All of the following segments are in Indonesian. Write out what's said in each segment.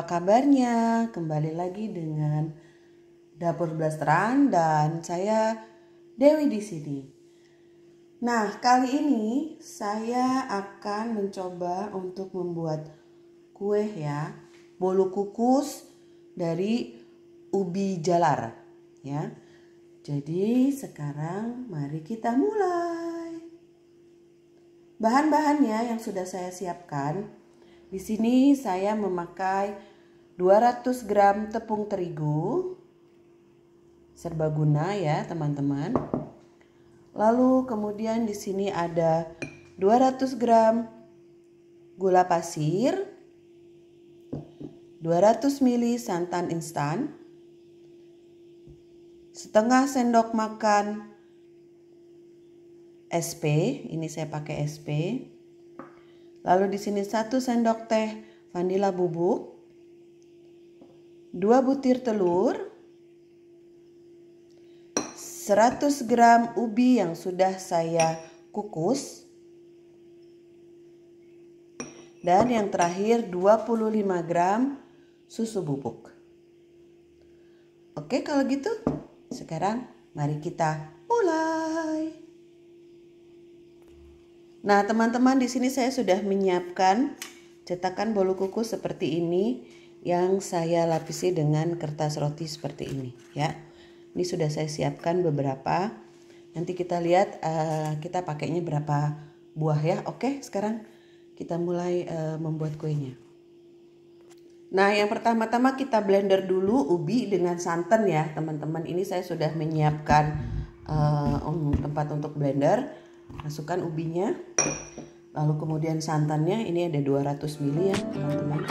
apa kabarnya? Kembali lagi dengan Dapur Blasteran dan saya Dewi di sini. Nah, kali ini saya akan mencoba untuk membuat kue ya, bolu kukus dari ubi jalar ya. Jadi sekarang mari kita mulai. Bahan-bahannya yang sudah saya siapkan di sini saya memakai 200 gram tepung terigu serbaguna ya teman-teman. Lalu kemudian di sini ada 200 gram gula pasir, 200 ml santan instan, setengah sendok makan SP, ini saya pakai SP. Lalu di sini satu sendok teh vanila bubuk, 2 butir telur, 100 gram ubi yang sudah saya kukus, dan yang terakhir 25 gram susu bubuk. Oke, kalau gitu sekarang mari kita mulai. Nah, teman-teman di sini saya sudah menyiapkan cetakan bolu kukus seperti ini yang saya lapisi dengan kertas roti seperti ini ya. Ini sudah saya siapkan beberapa. Nanti kita lihat uh, kita pakainya berapa buah ya. Oke, sekarang kita mulai uh, membuat kuenya. Nah, yang pertama-tama kita blender dulu ubi dengan santan ya, teman-teman. Ini saya sudah menyiapkan uh, tempat untuk blender. Masukkan ubinya. Lalu kemudian santannya ini ada 200 ml ya, teman-teman.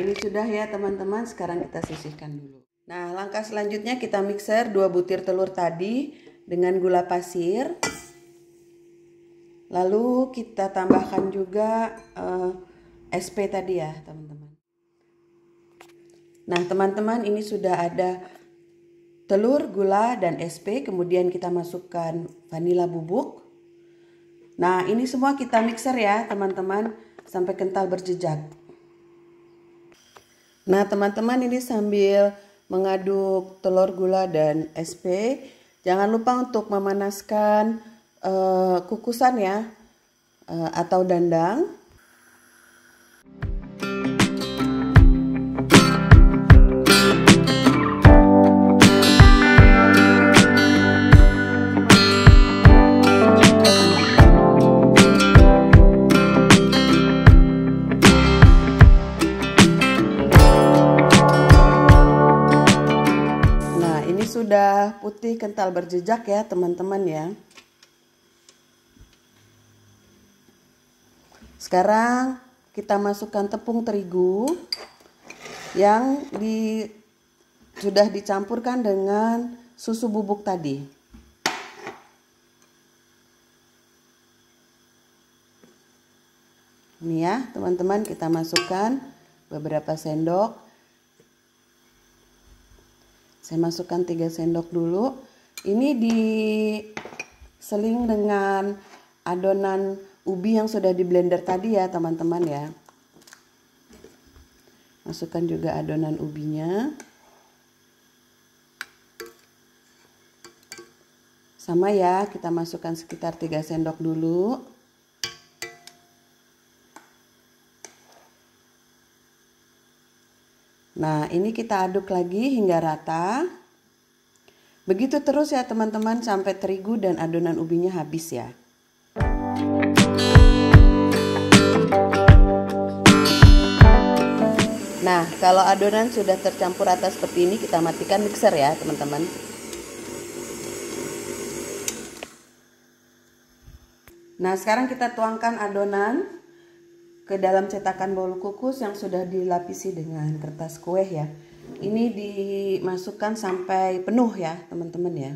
ini sudah ya teman-teman, sekarang kita sisihkan dulu. Nah, langkah selanjutnya kita mixer 2 butir telur tadi dengan gula pasir. Lalu kita tambahkan juga uh, eh, SP tadi ya, teman-teman. Nah, teman-teman ini sudah ada telur, gula, dan SP. Kemudian kita masukkan vanila bubuk. Nah, ini semua kita mixer ya, teman-teman, sampai kental berjejak. Nah, teman-teman ini sambil mengaduk telur gula dan SP, jangan lupa untuk memanaskan uh, kukusan ya uh, atau dandang putih kental berjejak ya teman-teman ya. Sekarang kita masukkan tepung terigu yang di, sudah dicampurkan dengan susu bubuk tadi. Ini ya, teman-teman kita masukkan beberapa sendok saya masukkan 3 sendok dulu. Ini diseling dengan adonan ubi yang sudah di blender tadi ya teman-teman ya. Masukkan juga adonan ubinya. Sama ya, kita masukkan sekitar 3 sendok dulu. Nah, ini kita aduk lagi hingga rata. Begitu terus ya teman-teman sampai terigu dan adonan ubinya habis ya. Nah, kalau adonan sudah tercampur rata seperti ini, kita matikan mixer ya, teman-teman. Nah, sekarang kita tuangkan adonan ke dalam cetakan bolu kukus yang sudah dilapisi dengan kertas kue ya. Ini dimasukkan sampai penuh ya, teman-teman ya.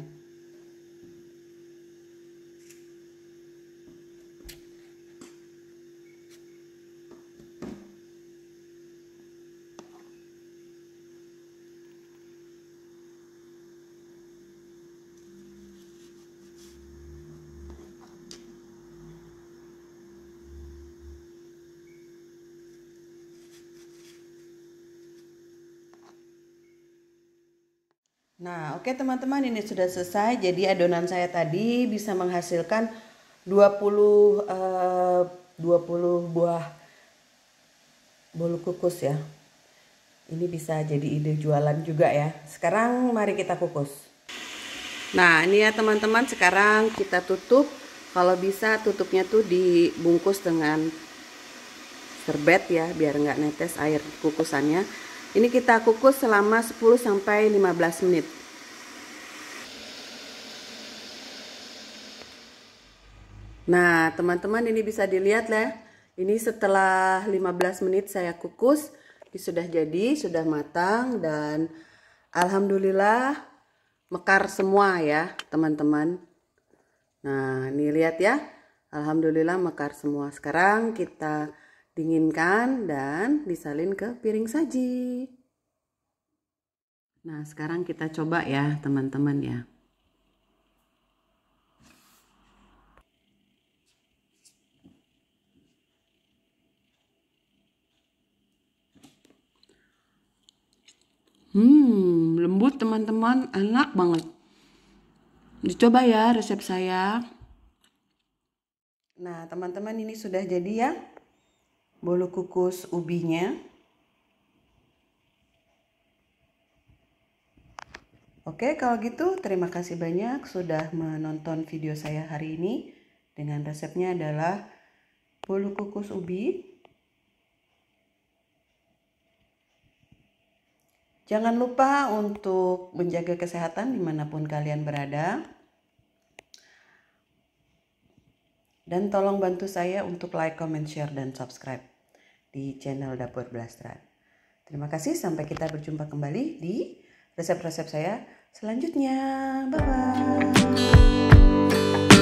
Nah, oke okay, teman-teman, ini sudah selesai. Jadi adonan saya tadi bisa menghasilkan 20 uh, 20 buah bolu kukus ya. Ini bisa jadi ide jualan juga ya. Sekarang mari kita kukus. Nah, ini ya teman-teman, sekarang kita tutup. Kalau bisa tutupnya tuh dibungkus dengan serbet ya, biar nggak netes air kukusannya. Ini kita kukus selama 10 sampai 15 menit. Nah, teman-teman ini bisa dilihat ya. Ini setelah 15 menit saya kukus, ini sudah jadi, sudah matang dan alhamdulillah mekar semua ya, teman-teman. Nah, ini lihat ya. Alhamdulillah mekar semua. Sekarang kita Dinginkan dan disalin ke piring saji. Nah, sekarang kita coba ya, teman-teman ya. Hmm, lembut teman-teman, enak banget. Dicoba ya resep saya. Nah, teman-teman ini sudah jadi ya bolu kukus ubinya. Oke, kalau gitu terima kasih banyak sudah menonton video saya hari ini dengan resepnya adalah bolu kukus ubi. Jangan lupa untuk menjaga kesehatan dimanapun kalian berada. Dan tolong bantu saya untuk like, comment, share, dan subscribe di channel Dapur Belastran. Terima kasih sampai kita berjumpa kembali di resep-resep saya selanjutnya. Bye bye.